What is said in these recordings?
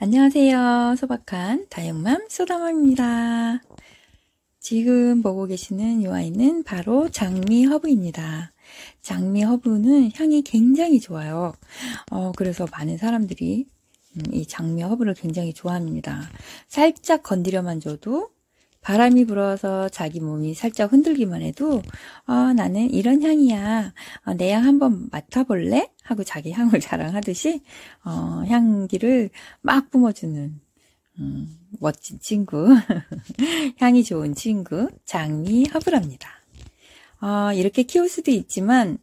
안녕하세요. 소박한 다육맘 소담맘입니다. 지금 보고 계시는 이 아이는 바로 장미 허브입니다. 장미 허브는 향이 굉장히 좋아요. 어, 그래서 많은 사람들이 음, 이 장미 허브를 굉장히 좋아합니다. 살짝 건드려만 줘도 바람이 불어서 자기 몸이 살짝 흔들기만 해도 아 나는 이런 향이야. 어, 내향 한번 맡아볼래? 하고 자기 향을 자랑하듯이 어, 향기를 막 뿜어주는 음, 멋진 친구, 향이 좋은 친구 장미 허브랍니다. 아, 이렇게 키울 수도 있지만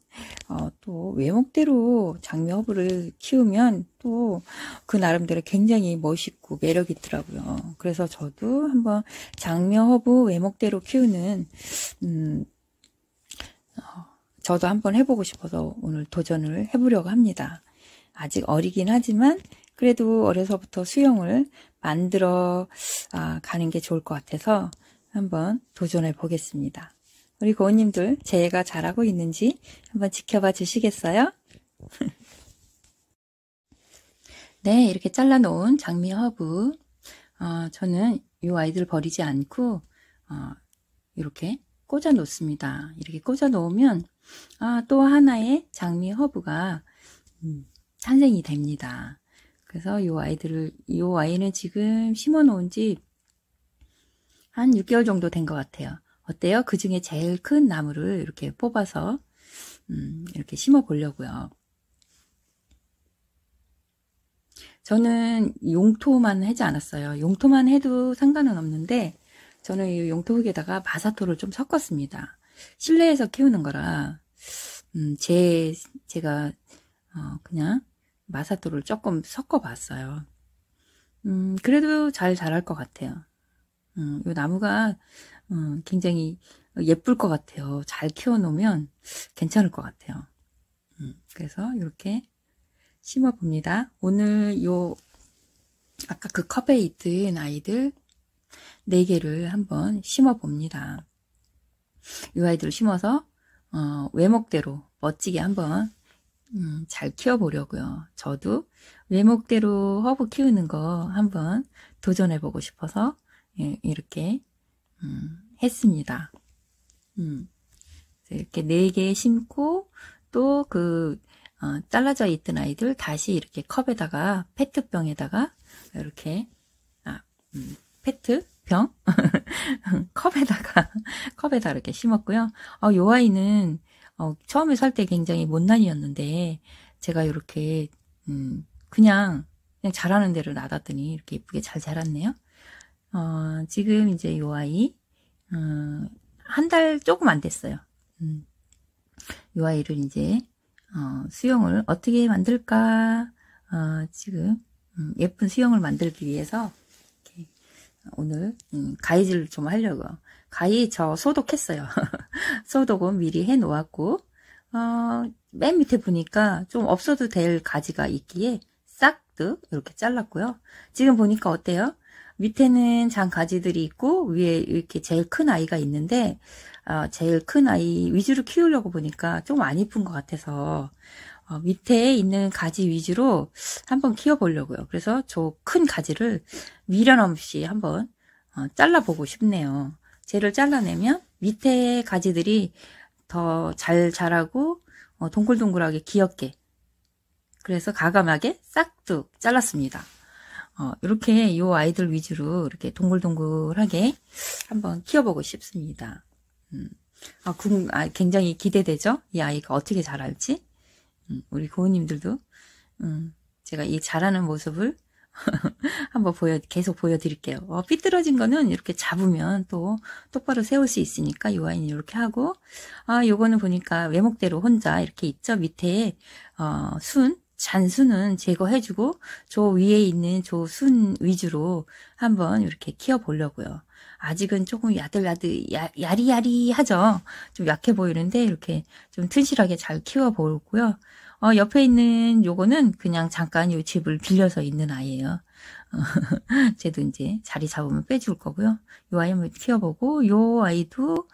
어, 또 외목대로 장미 허브를 키우면 또 그 나름대로 굉장히 멋있고 매력 있더라고요. 그래서 저도 한번 장미 허브 외목대로 키우는 음, 어, 저도 한번 해보고 싶어서 오늘 도전을 해보려고 합니다. 아직 어리긴 하지만 그래도 어려서부터 수영을 만들어 아, 가는 게 좋을 것 같아서 한번 도전해 보겠습니다. 우리 고은님들 제가 잘하고 있는지 한번 지켜봐 주시겠어요? 네, 이렇게 잘라놓은 장미 허브. 어, 저는 이 아이들 버리지 않고 어, 이렇게 꽂아 놓습니다. 이렇게 꽂아 놓으면 아, 또 하나의 장미 허브가 음, 탄생이 됩니다. 그래서 이 아이들을 이 아이는 지금 심어 놓은 지 한 6개월 정도 된 것 같아요. 어때요? 그 중에 제일 큰 나무를 이렇게 뽑아서 음, 이렇게 심어 보려고요. 저는 용토만 하지 않았어요. 용토만 해도 상관은 없는데 저는 이 용토 흙에다가 마사토를 좀 섞었습니다. 실내에서 키우는 거라 음, 제 제가 어, 그냥 마사토를 조금 섞어봤어요. 음, 그래도 잘 자랄 것 같아요. 이 어, 나무가 어, 굉장히 예쁠 것 같아요. 잘 키워놓으면 괜찮을 것 같아요. 음, 그래서 이렇게 심어봅니다. 오늘 요 아까 그 컵에 있던 아이들 4개를 한번 심어봅니다. 이 아이들을 심어서 어, 외목대로 멋지게 한번 음, 잘 키워보려고요. 저도 외목대로 허브 키우는 거 한번 도전해보고 싶어서 예, 이렇게 음, 했습니다. 음, 이렇게 네 개 심고 또그 어, 잘라져 있던 아이들 다시 이렇게 컵에다가 페트병에다가 이렇게 아 음, 페트병 컵에다가 컵에다 이렇게 심었고요. 어, 요 아이는 어, 처음에 살 때 굉장히 못난이었는데 제가 이렇게 음, 그냥 그냥 자라는 대로 놔뒀더니 이렇게 예쁘게 잘 자랐네요. 어, 지금 이제 요 아이, 어, 한달 조금 안 됐어요. 음, 요 아이를 이제, 어, 수영을 어떻게 만들까, 어, 지금, 음, 예쁜 수영을 만들기 위해서, 오늘 음, 가이즈를 좀하려고 가이 저 소독했어요. 소독은 미리 해놓았고 어, 맨 밑에 보니까 좀 없어도 될 가지가 있기에 싹둑 이렇게 잘랐고요. 지금 보니까 어때요? 밑에는 장가지들이 있고 위에 이렇게 제일 큰 아이가 있는데 어, 제일 큰 아이 위주로 키우려고 보니까 좀 안 이쁜 것 같아서 어, 밑에 있는 가지 위주로 한번 키워보려고요. 그래서 저 큰 가지를 미련 없이 한번 어, 잘라보고 싶네요. 쟤를 잘라내면 밑에 가지들이 더 잘 자라고 어, 동글동글하게 귀엽게 그래서 가감하게 싹둑 잘랐습니다. 어, 이렇게 이 아이들 위주로 이렇게 동글동글하게 한번 키워보고 싶습니다. 음. 아, 궁, 아, 굉장히 기대되죠? 이 아이가 어떻게 자랄지? 음, 우리 고우님들도, 음, 제가 이 자라는 모습을 한번 보여, 계속 보여드릴게요. 어, 삐뚤어진 거는 이렇게 잡으면 또 똑바로 세울 수 있으니까 요 아이는 이렇게 하고, 아, 요거는 보니까 외목대로 혼자 이렇게 있죠? 밑에, 어, 순, 잔수는 제거해주고 저 위에 있는 저 순 위주로 한번 이렇게 키워보려고요. 아직은 조금 야들야들 야, 야리야리하죠. 좀 약해 보이는데 이렇게 좀 튼실하게 잘 키워보고요. 어, 옆에 있는 요거는 그냥 잠깐 요 집을 빌려서 있는 아이예요. 쟤도 이제 자리 잡으면 빼줄 거고요. 요 아이 한 키워보고 요 아이도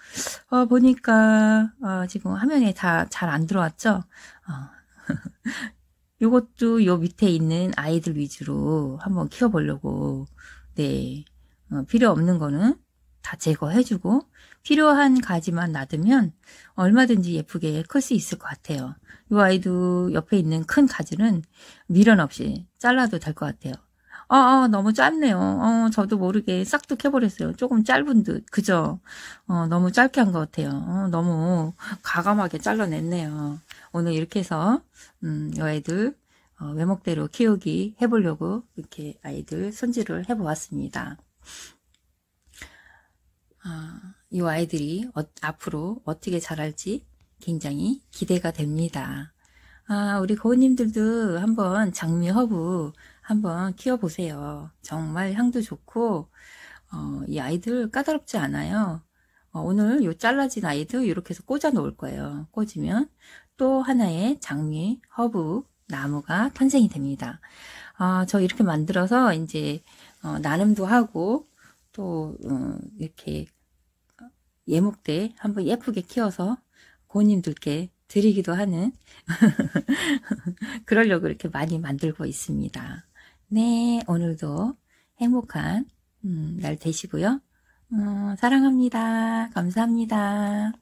어, 보니까 어, 지금 화면에 다 잘 안 들어왔죠. 어. 요것도 요 밑에 있는 아이들 위주로 한번 키워보려고 네 어, 필요 없는 거는 다 제거해주고 필요한 가지만 놔두면 얼마든지 예쁘게 클 수 있을 것 같아요. 이 아이도 옆에 있는 큰 가지는 미련 없이 잘라도 될 것 같아요. 아, 아, 너무 짧네요. 어, 저도 모르게 싹둑 해버렸어요. 조금 짧은 듯, 그죠? 어, 너무 짧게 한 것 같아요. 어, 너무 과감하게 잘라냈네요. 오늘 이렇게 해서 음, 요 아이들 어, 외목대로 키우기 해보려고 이렇게 아이들 손질을 해보았습니다. 아, 이 아이들이 어, 앞으로 어떻게 자랄지 굉장히 기대가 됩니다. 아, 우리 고우님들도 한번 장미 허브 한번 키워보세요. 정말 향도 좋고 어, 이 아이들 까다롭지 않아요. 어, 오늘 요 잘라진 아이도 이렇게 해서 꽂아 놓을 거예요. 꽂으면 또 하나의 장미, 허브, 나무가 탄생이 됩니다. 아, 저 이렇게 만들어서 이제 어, 나눔도 하고 또 어, 이렇게 예목대 한번 예쁘게 키워서 고님들께 드리기도 하는 그러려고 이렇게 많이 만들고 있습니다. 네, 오늘도 행복한 음, 날 되시고요. 음, 사랑합니다. 감사합니다.